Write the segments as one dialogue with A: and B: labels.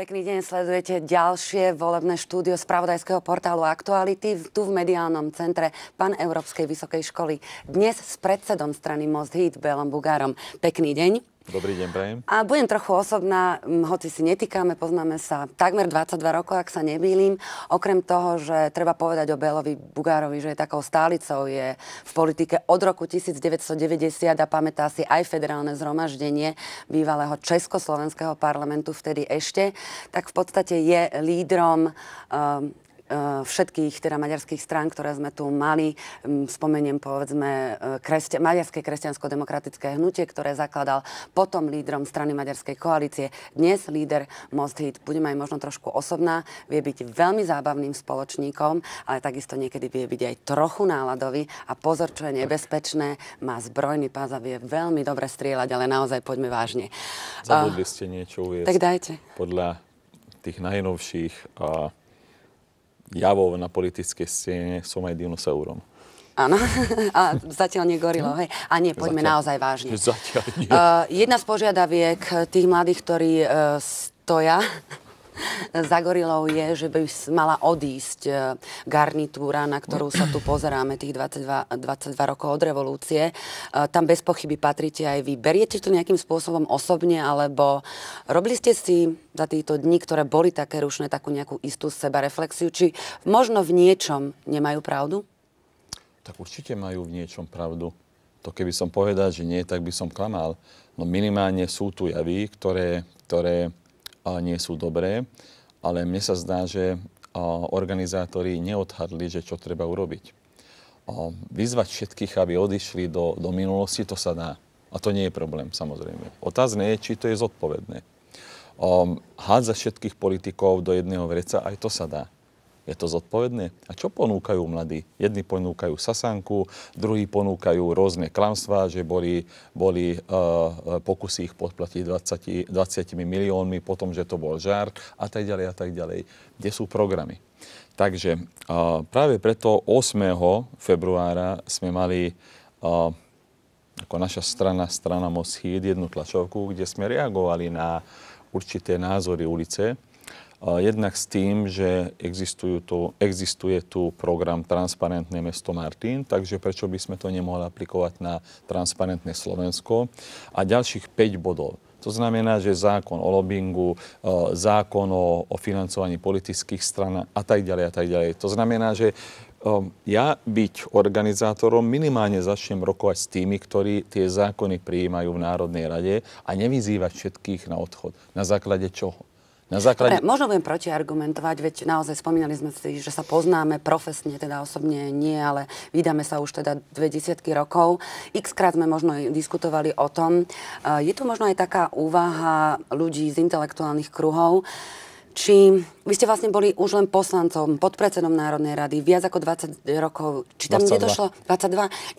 A: Pekný deň, sledujete ďalšie volebné štúdio spravodajského portálu Aktuality tu v Mediálnom centre Pan Európskej vysokej školy. Dnes s predsedom strany Most Hit, Belom Bugárom. Pekný deň.
B: Dobrý deň, Prajem.
A: A budem trochu osobná, hoci si netýkame, poznáme sa takmer 22 rokov, ak sa nebýlim. Okrem toho, že treba povedať o Belovi Bugárovi, že je takou stálicou, je v politike od roku 1990 a pamätá si aj federálne zhromaždenie bývalého Československého parlamentu vtedy ešte, tak v podstate je lídrom um, Eh, všetkých teda maďarských strán, ktoré sme tu mali. Mm, spomeniem povedzme eh, kresťa, Maďarské kresťansko-demokratické hnutie, ktoré zakladal potom lídrom strany Maďarskej koalície. Dnes líder Most Hit, budem aj možno trošku osobná, vie byť veľmi zábavným spoločníkom, ale takisto niekedy vie byť aj trochu náladový a pozor, čo je nebezpečné, má zbrojný pás a vie veľmi dobre strieľať, ale naozaj poďme vážne. Zabudli
B: eh, ste niečo uviesť. Tak dajte. Podľa tých najnovších uh, javov na politickej scéne som aj dinosaurom.
A: Áno, a zatiaľ gorilo, no. hej. A nie, poďme zatiaľ, naozaj vážne.
B: Zatiaľ nie.
A: Uh, jedna z požiadaviek tých mladých, ktorí uh, stoja za gorilou je, že by mala odísť e, garnitúra, na ktorú sa tu pozeráme tých 22, 22 rokov od revolúcie. E, tam bez pochyby patríte aj vy. Beriete to nejakým spôsobom osobne, alebo robili ste si za týto dni, ktoré boli také rušné, takú nejakú istú sebareflexiu? Či možno v niečom nemajú pravdu?
B: tak určite majú v niečom pravdu. To keby som povedal, že nie, tak by som klamal. No minimálne sú tu javy, ktoré, ktoré nie sú dobré, ale mne sa zdá, že organizátori neodhadli, že čo treba urobiť. Vyzvať všetkých, aby odišli do, do minulosti, to sa dá. A to nie je problém, samozrejme. Otázne je, či to je zodpovedné. Hádzať všetkých politikov do jedného vreca, aj to sa dá. Je to zodpovedné? A čo ponúkajú mladí? Jedni ponúkajú sasanku, druhí ponúkajú rôzne klamstvá, že boli, boli uh, pokusy ich podplatiť 20, 20 miliónmi, potom, že to bol žár a tak ďalej a tak ďalej. Kde sú programy? Takže uh, práve preto 8. februára sme mali uh, ako naša strana, strana Moschid, jednu tlačovku, kde sme reagovali na určité názory ulice Jednak s tým, že tu, existuje tu program Transparentné mesto Martin, takže prečo by sme to nemohli aplikovať na Transparentné Slovensko. A ďalších 5 bodov. To znamená, že zákon o lobbingu, e, zákon o, o financovaní politických stran a tak ďalej a tak ďalej. To znamená, že e, ja byť organizátorom minimálne začnem rokovať s tými, ktorí tie zákony prijímajú v Národnej rade a nevyzývať všetkých na odchod. Na základe čoho? Na základe... Dobre, možno
A: budem protiargumentovať, veď naozaj spomínali sme si, že sa poznáme profesne, teda osobne nie, ale vydáme sa už teda dve desiatky rokov. X krát sme možno diskutovali o tom. E, je tu možno aj taká úvaha ľudí z intelektuálnych kruhov, či vy ste vlastne boli už len poslancom, podpredsedom Národnej rady viac ako 20 rokov. Či tam 22. nedošlo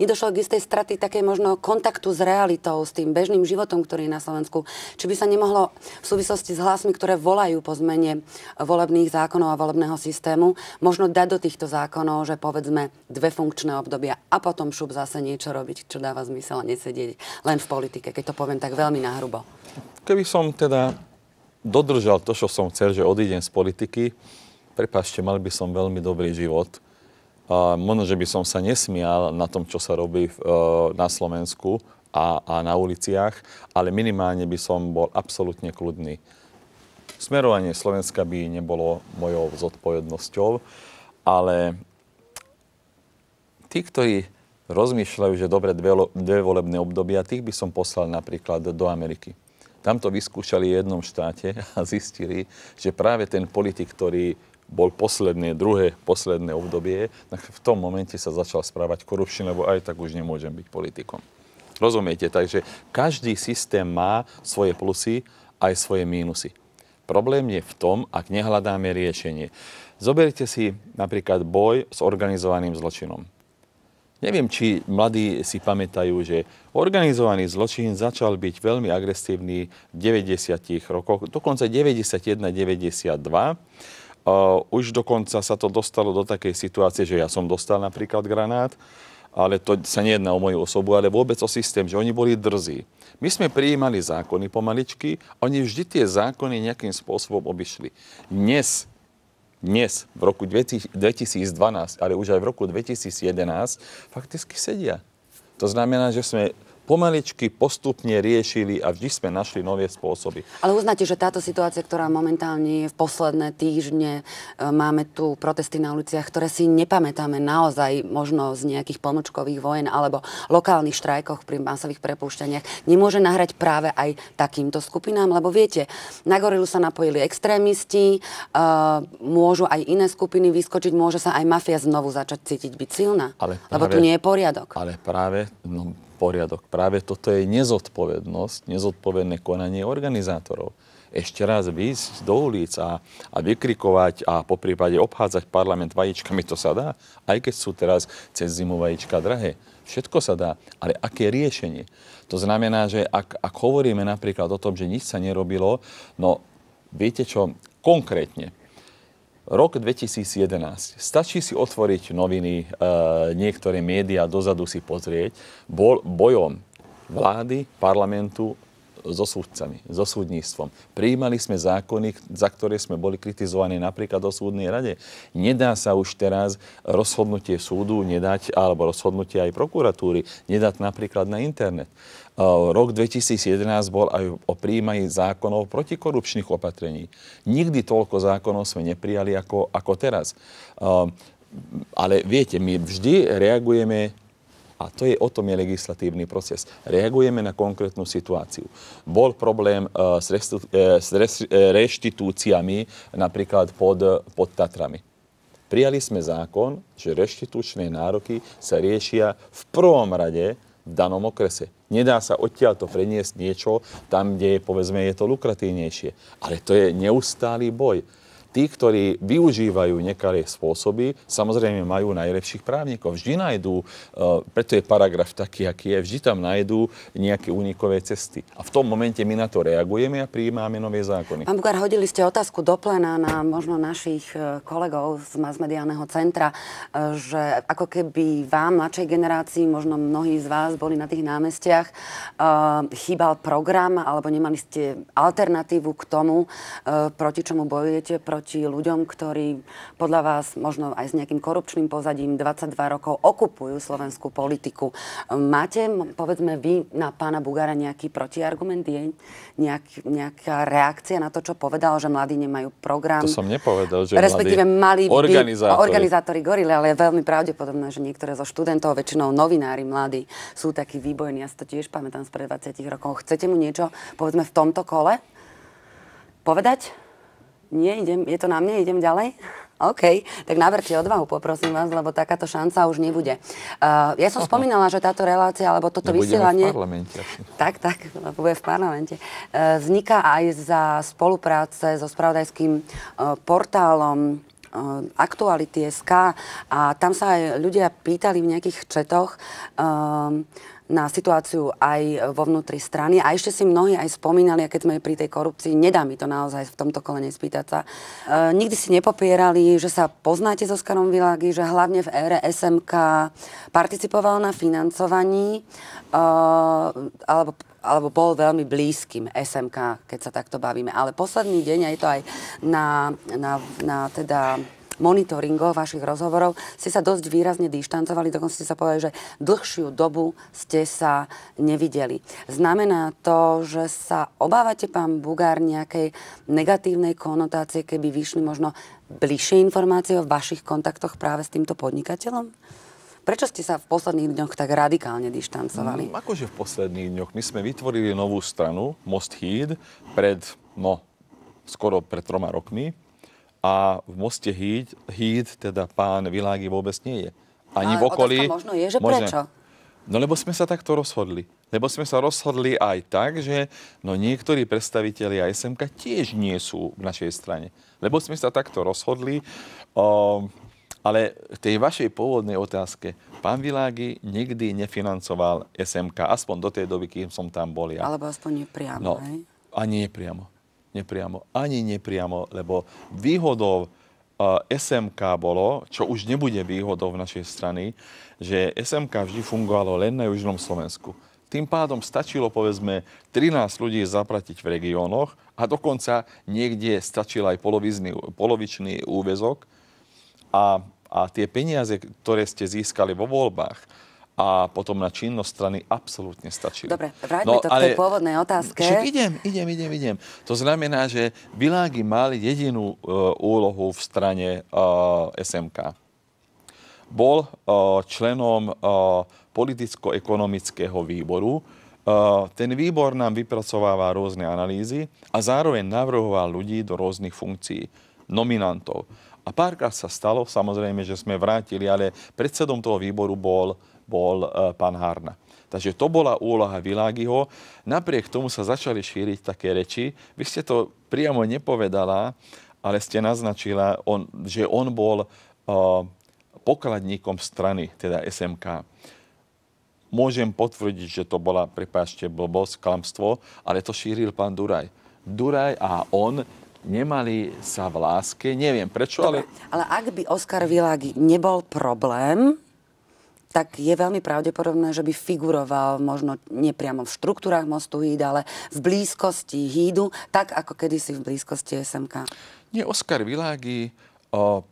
A: 22, nedošlo k istej straty také možno kontaktu s realitou, s tým bežným životom, ktorý je na Slovensku. Či by sa nemohlo v súvislosti s hlasmi, ktoré volajú po zmene volebných zákonov a volebného systému, možno dať do týchto zákonov, že povedzme dve funkčné obdobia a potom šup zase niečo robiť, čo dáva zmysel a nesedieť len v politike, keď to poviem tak veľmi nahrubo.
B: Keby som teda dodržal to, čo som chcel, že odídem z politiky, prepáčte, mal by som veľmi dobrý život. A možno, že by som sa nesmial na tom, čo sa robí e, na Slovensku a, a na uliciach, ale minimálne by som bol absolútne kľudný. Smerovanie Slovenska by nebolo mojou zodpovednosťou, ale tí, ktorí rozmýšľajú, že dobre dve, dve volebné obdobia, tých by som poslal napríklad do Ameriky. Tam to vyskúšali v jednom štáte a zistili, že práve ten politik, ktorý bol posledné, druhé posledné obdobie, tak v tom momente sa začal správať korupčne, lebo aj tak už nemôžem byť politikom. Rozumiete? Takže každý systém má svoje plusy aj svoje mínusy. Problém je v tom, ak nehľadáme riešenie. Zoberte si napríklad boj s organizovaným zločinom. Neviem, či mladí si pamätajú, že organizovaný zločin začal byť veľmi agresívny v 90. rokoch, dokonca 91-92. už dokonca sa to dostalo do takej situácie, že ja som dostal napríklad granát, ale to sa nejedná o moju osobu, ale vôbec o systém, že oni boli drzí. My sme prijímali zákony pomaličky, oni vždy tie zákony nejakým spôsobom obišli. Dnes dnes, v roku 2012, ale už aj v roku 2011, fakticky sedia. To znamená, že sme pomaličky, postupne riešili a vždy sme našli nové spôsoby.
A: Ale uznáte, že táto situácia, ktorá momentálne je v posledné týždne, e, máme tu protesty na uliciach, ktoré si nepamätáme naozaj možno z nejakých pomočkových vojen alebo lokálnych štrajkoch pri masových prepúšťaniach, nemôže nahrať práve aj takýmto skupinám, lebo viete, na gorilu sa napojili extrémisti, e, môžu aj iné skupiny vyskočiť, môže sa aj mafia znovu začať cítiť byť silná,
B: ale práve, lebo tu nie je poriadok. Ale práve no, poriadok. Práve toto je nezodpovednosť, nezodpovedné konanie organizátorov. Ešte raz výjsť do ulic a, a vykrikovať a po prípade obchádzať parlament vajíčkami, to sa dá, aj keď sú teraz cez zimu vajíčka drahé. Všetko sa dá, ale aké riešenie? To znamená, že ak, ak hovoríme napríklad o tom, že nič sa nerobilo, no viete čo, konkrétne, Rok 2011. Stačí si otvoriť noviny, e, niektoré médiá dozadu si pozrieť. Bol bojom vlády, parlamentu so súdcami, so súdníctvom. Prijímali sme zákony, za ktoré sme boli kritizovaní napríklad o súdnej rade. Nedá sa už teraz rozhodnutie súdu nedať, alebo rozhodnutie aj prokuratúry, nedať napríklad na internet. E, rok 2011 bol aj o príjmaní zákonov protikorupčných opatrení. Nikdy toľko zákonov sme neprijali ako, ako teraz. E, ale viete, my vždy reagujeme a to je, o tom je legislatívny proces. Reagujeme na konkrétnu situáciu. Bol problém e, s, e, s e, reštitúciami napríklad pod, pod Tatrami. Prijali sme zákon, že reštitučné nároky sa riešia v prvom rade v danom okrese. Nedá sa odtiaľto preniesť niečo tam, kde je, povedzme, je to lukratívnejšie. Ale to je neustály boj tí, ktorí využívajú nekalé spôsoby, samozrejme majú najlepších právnikov. Vždy nájdú, e, preto je paragraf taký, aký je, vždy tam nájdú nejaké únikové cesty. A v tom momente my na to reagujeme a prijímame nové zákony. Pán Bukar, hodili
A: ste otázku do plena na možno našich e, kolegov z masmediálneho centra, e, že ako keby vám, mladšej generácii, možno mnohí z vás boli na tých námestiach, chýbal program alebo nemali ste alternatívu k tomu, proti čomu bojujete, proti proti ľuďom, ktorí podľa vás možno aj s nejakým korupčným pozadím 22 rokov okupujú slovenskú politiku. Máte, povedzme vy, na pána Bugara nejaký protiargument? Je nejak, nejaká reakcia na to, čo povedal, že mladí nemajú program? To som
B: nepovedal, že Respektíve mladí mali organizátori. By, organizátori
A: gorili, ale je veľmi pravdepodobné, že niektoré zo študentov, väčšinou novinári mladí, sú takí výbojní. Ja si to tiež pamätám z pred 20 rokov. Chcete mu niečo, povedzme, v tomto kole povedať? nie, idem, je to na mne, idem ďalej? OK, tak naberte odvahu, poprosím vás, lebo takáto šanca už nebude. Uh, ja som Aha. spomínala, že táto relácia, alebo toto Nebudeme vysielanie... v parlamente. Tak, tak, bude v parlamente. Uh, vzniká aj za spolupráce so spravodajským uh, portálom uh, Aktuality.sk a tam sa aj ľudia pýtali v nejakých četoch, uh, na situáciu aj vo vnútri strany. A ešte si mnohí aj spomínali, a keď sme pri tej korupcii, nedá mi to naozaj v tomto kolene spýtať. sa. E, nikdy si nepopierali, že sa poznáte so skarom Világy, že hlavne v ére SMK participoval na financovaní, e, alebo alebo bol veľmi blízkym SMK, keď sa takto bavíme. Ale posledný deň, a je to aj na, na, na teda monitoringov vašich rozhovorov ste sa dosť výrazne dištancovali, dokonca ste sa povedali, že dlhšiu dobu ste sa nevideli. Znamená to, že sa obávate, pán Bugár, nejakej negatívnej konotácie, keby vyšli možno bližšie informácie o vašich kontaktoch práve s týmto podnikateľom? Prečo ste sa v posledných dňoch tak radikálne dištancovali? Mm,
B: akože v posledných dňoch? My sme vytvorili novú stranu, Most Híd, pred, no, skoro pred troma rokmi a v moste Híd, Híd teda pán Világi vôbec nie je. Ani Ale v okolí. možno je, že možno, prečo? No lebo sme sa takto rozhodli. Lebo sme sa rozhodli aj tak, že no niektorí predstavitelia SMK tiež nie sú v našej strane. Lebo sme sa takto rozhodli. O, ehm, ale tej vašej pôvodnej otázke, pán Világi nikdy nefinancoval SMK, aspoň do tej doby, kým som tam bol ja. Alebo
A: aspoň nepriamo, no, hej?
B: A nie priamo nepriamo, ani nepriamo, lebo výhodou e, SMK bolo, čo už nebude výhodou v našej strany, že SMK vždy fungovalo len na Južnom Slovensku. Tým pádom stačilo povedzme 13 ľudí zapratiť v regiónoch a dokonca niekde stačil aj polovizný, polovičný úvezok a, a tie peniaze, ktoré ste získali vo voľbách, a potom na činnosť strany absolútne stačili. Dobre,
A: vráťme no, to ale... k tej pôvodnej otázke. Však idem,
B: idem, idem, idem. To znamená, že Világy mali jedinú uh, úlohu v strane uh, e, SMK. Bol uh, členom uh, politicko-ekonomického výboru. Uh, ten výbor nám vypracovával rôzne analýzy a zároveň navrhoval ľudí do rôznych funkcií, nominantov. A párkrát sa stalo, samozrejme, že sme vrátili, ale predsedom toho výboru bol uh, bol e, pán Harna. Takže to bola úloha Világiho. Napriek tomu sa začali šíriť také reči. Vy ste to priamo nepovedala, ale ste naznačila, on, že on bol uh, pokladníkom strany, teda SMK. Môžem potvrdiť, že to bola, prepáčte, blbosť, klamstvo, ale to šíril pán Duraj. Duraj a on nemali sa v láske, neviem prečo, Dobre,
A: ale... Ale ak by Oskar Világi nebol problém, tak je veľmi pravdepodobné, že by figuroval možno nepriamo v štruktúrach mostu híd, ale v blízkosti hídu, tak ako kedysi v blízkosti SMK.
B: Nie, Oskar Világi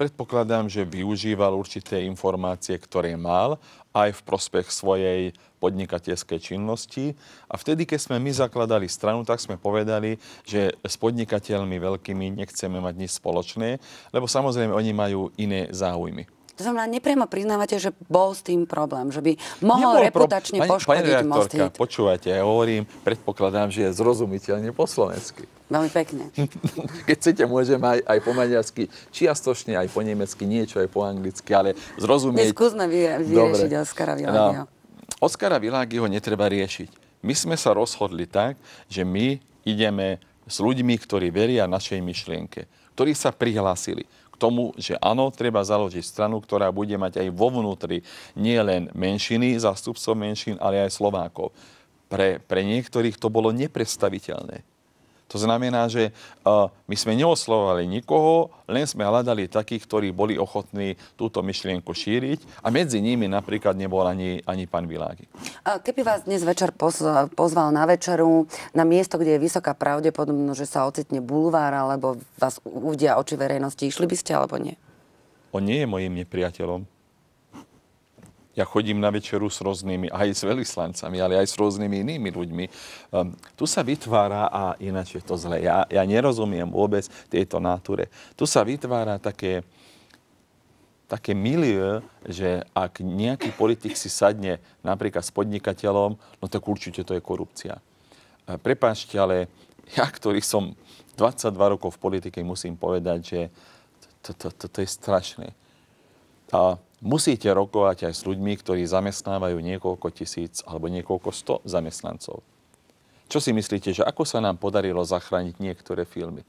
B: predpokladám, že využíval určité informácie, ktoré mal aj v prospech svojej podnikateľskej činnosti. A vtedy, keď sme my zakladali stranu, tak sme povedali, že s podnikateľmi veľkými nechceme mať nič spoločné, lebo samozrejme oni majú iné záujmy.
A: To znamená, nepriamo priznávate, že bol s tým problém, že by mohol Nebol reputačne pro... poškodiť pani most hit.
B: počúvajte, ja hovorím, predpokladám, že je zrozumiteľne po slovensky. Veľmi pekne. Keď chcete, môžem aj, aj po maďarsky, čiastočne aj po nemecky, niečo aj po anglicky, ale zrozumieť... Skúsme
A: vy, vyriešiť Dobre. Oskara Világiho. No,
B: Oskara Világiho netreba riešiť. My sme sa rozhodli tak, že my ideme s ľuďmi, ktorí veria našej myšlienke, ktorí sa prihlásili, tomu, že áno, treba založiť stranu, ktorá bude mať aj vo vnútri nielen menšiny, zástupcov menšín, ale aj Slovákov. Pre, pre niektorých to bolo nepredstaviteľné. To znamená, že my sme neoslovali nikoho, len sme hľadali takých, ktorí boli ochotní túto myšlienku šíriť a medzi nimi napríklad nebol ani, ani pán Világi.
A: Keby vás dnes večer pozval na večeru, na miesto, kde je vysoká pravdepodobnosť, že sa ocitne bulvár alebo vás uvidia oči verejnosti, išli by ste alebo nie?
B: On nie je mojim nepriateľom ja chodím na večeru s rôznymi, aj s veľvyslancami, ale aj s rôznymi inými ľuďmi. Um, tu sa vytvára, a ináč je to zle, ja, ja nerozumiem vôbec tejto náture, tu sa vytvára také, také milieu, že ak nejaký politik si sadne napríklad s podnikateľom, no tak určite to je korupcia. Ehm, Prepášte, ale ja, ktorý som 22 rokov v politike, musím povedať, že to, to, to, to je strašné. A musíte rokovať aj s ľuďmi, ktorí zamestnávajú niekoľko tisíc alebo niekoľko sto zamestnancov. Čo si myslíte, že ako sa nám podarilo zachrániť niektoré filmy?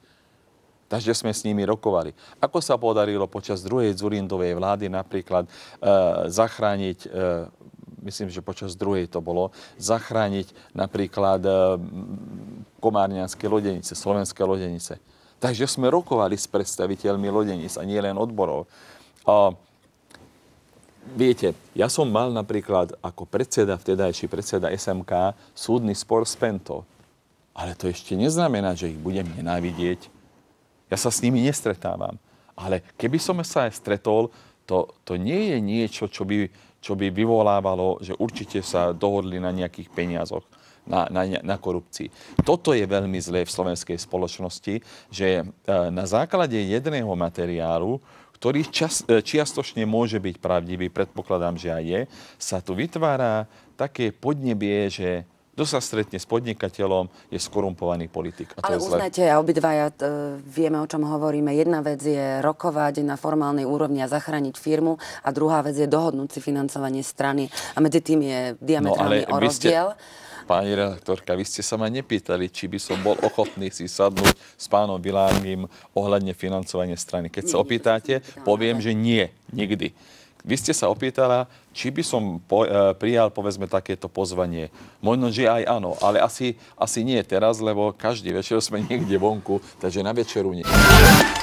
B: Takže sme s nimi rokovali. Ako sa podarilo počas druhej Zurindovej vlády napríklad e, zachrániť, e, myslím, že počas druhej to bolo, zachrániť napríklad e, komárňanské lodenice, slovenské lodenice. Takže sme rokovali s predstaviteľmi lodenic a nie len odborov. E, Viete, ja som mal napríklad ako predseda, vtedajší predseda SMK, súdny spor s Pento. Ale to ešte neznamená, že ich budem nenávidieť. Ja sa s nimi nestretávam. Ale keby som sa aj stretol, to, to nie je niečo, čo by, čo by vyvolávalo, že určite sa dohodli na nejakých peniazoch na, na, na korupcii. Toto je veľmi zlé v slovenskej spoločnosti, že e, na základe jedného materiálu, ktorý čas, e, čiastočne môže byť pravdivý, predpokladám, že aj je, sa tu vytvára také podnebie, že kto sa stretne s podnikateľom, je skorumpovaný politik. A to Ale je uznajte,
A: a obidvaja e, vieme, o čom hovoríme. Jedna vec je rokovať na formálnej úrovni a zachrániť firmu a druhá vec je dohodnúť si financovanie strany a medzi tým je no, diametrálny no, rozdiel. Ste...
B: Pani redaktorka, vy ste sa ma nepýtali, či by som bol ochotný si sadnúť s pánom Világim ohľadne financovania strany. Keď sa opýtate, poviem, že nie, nikdy. Vy ste sa opýtala, či by som po, e, prijal, povedzme, takéto pozvanie. Možno, že aj áno, ale asi, asi nie teraz, lebo každý večer sme niekde vonku, takže na večeru nie.